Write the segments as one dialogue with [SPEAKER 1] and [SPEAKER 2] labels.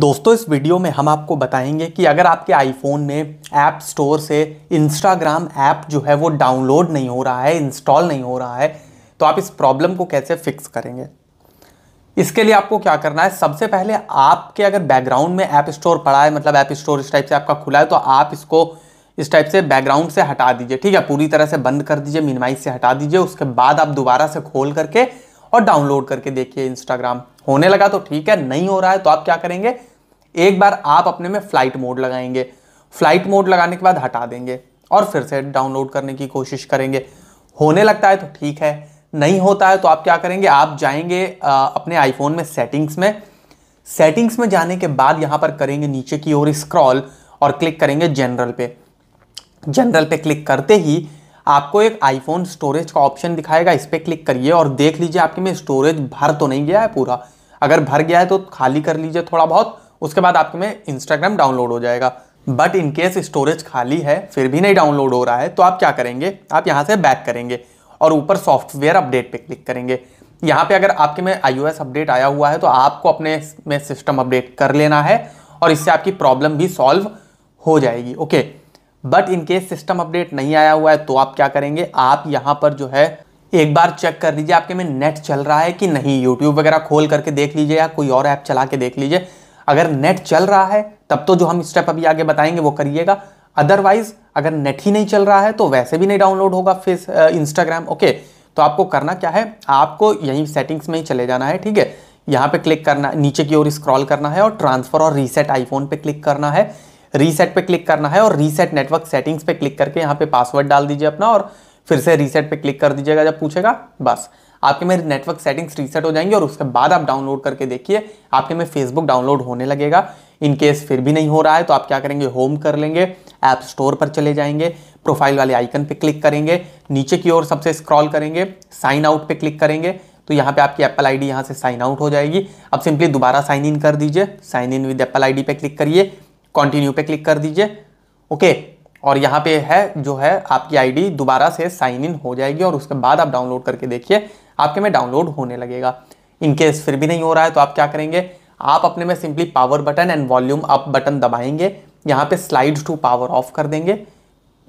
[SPEAKER 1] दोस्तों इस वीडियो में हम आपको बताएंगे कि अगर आपके आईफोन में ऐप स्टोर से इंस्टाग्राम ऐप जो है वो डाउनलोड नहीं हो रहा है इंस्टॉल नहीं हो रहा है तो आप इस प्रॉब्लम को कैसे फिक्स करेंगे इसके लिए आपको क्या करना है सबसे पहले आपके अगर बैकग्राउंड में ऐप स्टोर पड़ा है मतलब ऐप स्टोर इस टाइप से आपका खुला है तो आप इसको इस टाइप से बैकग्राउंड से हटा दीजिए ठीक है पूरी तरह से बंद कर दीजिए मिनिमाइज से हटा दीजिए उसके बाद आप दोबारा से खोल करके और डाउनलोड करके देखिए इंस्टाग्राम होने लगा तो ठीक है नहीं हो रहा है तो आप क्या करेंगे एक बार आप अपने में फ्लाइट मोड लगाएंगे फ्लाइट मोड लगाने के बाद हटा देंगे और फिर से डाउनलोड करने की कोशिश करेंगे होने लगता है तो ठीक है नहीं होता है तो आप क्या करेंगे आप जाएंगे अपने आईफोन में सेटिंग्स में सेटिंग्स में जाने के बाद यहां पर करेंगे नीचे की ओर स्क्रॉल और क्लिक करेंगे जनरल पे जनरल पे क्लिक करते ही आपको एक आईफोन स्टोरेज का ऑप्शन दिखाएगा इस पर क्लिक करिए और देख लीजिए आपके में स्टोरेज भर तो नहीं गया है पूरा अगर भर गया है तो खाली कर लीजिए थोड़ा बहुत उसके बाद आपके में इंस्टाग्राम डाउनलोड हो जाएगा बट इनकेस स्टोरेज खाली है फिर भी नहीं डाउनलोड हो रहा है तो आप क्या करेंगे आप यहाँ से बैक करेंगे और ऊपर सॉफ्टवेयर अपडेट पर क्लिक करेंगे यहाँ पर अगर आपके में आई अपडेट आया हुआ है तो आपको अपने में सिस्टम अपडेट कर लेना है और इससे आपकी प्रॉब्लम भी सॉल्व हो जाएगी okay okay. But in case system update नहीं आया हुआ है तो आप क्या करेंगे आप यहाँ पर जो है एक बार चेक कर लीजिए आपके में नेट चल रहा है कि नहीं यूट्यूब वगैरह खोल करके देख लीजिए या कोई और ऐप चला के देख लीजिए अगर नेट चल रहा है तब तो जो हम स्टेप अभी आगे बताएंगे वो करिएगा अदरवाइज अगर नेट ही नहीं चल रहा है तो वैसे भी नहीं डाउनलोड होगा फेस इंस्टाग्राम ओके तो आपको करना क्या है आपको यहीं सेटिंग्स में ही चले जाना है ठीक है यहाँ पे क्लिक करना नीचे की ओर स्क्रॉल करना है और ट्रांसफ़र और रीसेट आईफोन पे क्लिक करना है रीसेट पे क्लिक करना है और रीसेट नेटवर्क सेटिंग्स पे क्लिक करके यहाँ पे पासवर्ड डाल दीजिए अपना और फिर से रीसेट पे क्लिक कर दीजिएगा जब पूछेगा बस आपके मेरे नेटवर्क सेटिंग्स रीसेट हो जाएंगे और उसके बाद आप डाउनलोड करके देखिए आपके में फेसबुक डाउनलोड होने लगेगा इन केस फिर भी नहीं हो रहा है तो आप क्या करेंगे होम कर लेंगे ऐप स्टोर पर चले जाएंगे प्रोफाइल वाले आइकन पे क्लिक करेंगे नीचे की ओर सबसे स्क्रॉल करेंगे साइन आउट पे क्लिक करेंगे तो यहाँ पे आपकी एप्पल आईडी यहाँ से साइन आउट हो जाएगी अब सिंपली दोबारा साइन इन कर दीजिए sign in with Apple ID पे क्लिक करिए कंटिन्यू पे क्लिक कर दीजिए ओके और यहाँ पे है जो है आपकी आईडी दोबारा से साइन इन हो जाएगी और उसके बाद आप डाउनलोड करके देखिए आपके में डाउनलोड होने लगेगा इनकेस फिर भी नहीं हो रहा है तो आप क्या करेंगे आप अपने में simply power button and volume up button दबाएंगे यहाँ पे स्लाइड टू पावर ऑफ कर देंगे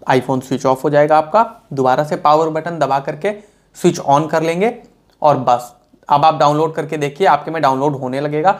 [SPEAKER 1] आईफोन स्विच ऑफ हो जाएगा आपका दोबारा से पावर बटन दबा करके स्विच ऑन कर लेंगे और बस अब आप डाउनलोड करके देखिए आपके में डाउनलोड होने लगेगा